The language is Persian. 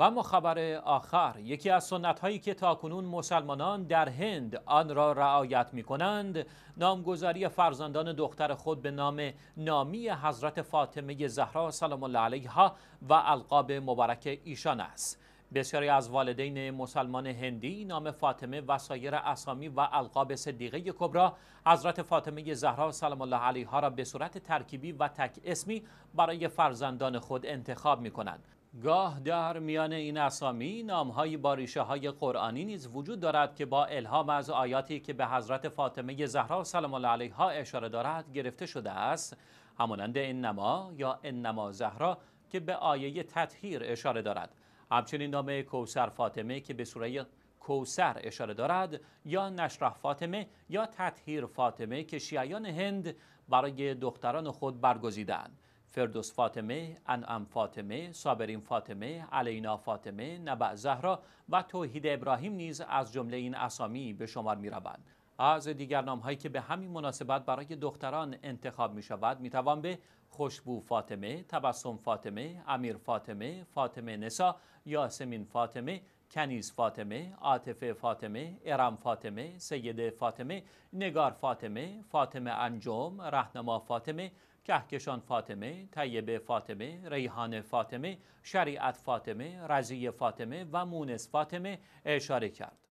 و اما خبر آخر یکی از سنت هایی که تاکنون مسلمانان در هند آن را رعایت می کنند نامگذاری فرزندان دختر خود به نام نامی حضرت فاطمه زهرا سلام الله علیها و القاب مبارک ایشان است بسیاری از والدین مسلمان هندی نام فاطمه و سایر اسامی و القاب صدیقه کبرا حضرت فاطمه زهرا سلام الله علیها را به صورت ترکیبی و تک اسمی برای فرزندان خود انتخاب می کنند گاه در میان این اسامی های باریشه های قرآنی نیز وجود دارد که با الهام از آیاتی که به حضرت فاطمه زهرا سلام الله علیها اشاره دارد گرفته شده است همانند انما یا انما زهرا که به آیه تطهیر اشاره دارد همچنین نام کوسر فاطمه که به سوره کوسر اشاره دارد یا نشرح فاطمه یا تطهیر فاطمه که شیعیان هند برای دختران خود برگزیدند فردوس فاطمه، انعم فاطمه، صابرین فاطمه، علینا فاطمه، نبع زهرا و توحید ابراهیم نیز از جمله این اسامی به شمار می روند. از دیگر نام هایی که به همین مناسبت برای دختران انتخاب می شود می توان به خوشبو فاطمه، تبسم فاطمه، امیر فاطمه، فاطمه نسا، یاسمین فاطمه، کنیز فاطمه، عاطفه فاطمه، ارم فاطمه، سید فاطمه، نگار فاطمه، فاطمه عاطفه فاطمه ارم فاطمه سید فاطمه نگار فاطمه فاطمه انجام رهنما فاطمه، کهکشان فاطمه، طیبه فاطمه، ریحان فاطمه، شریعت فاطمه، رضیه فاطمه و مونس فاطمه اشاره کرد.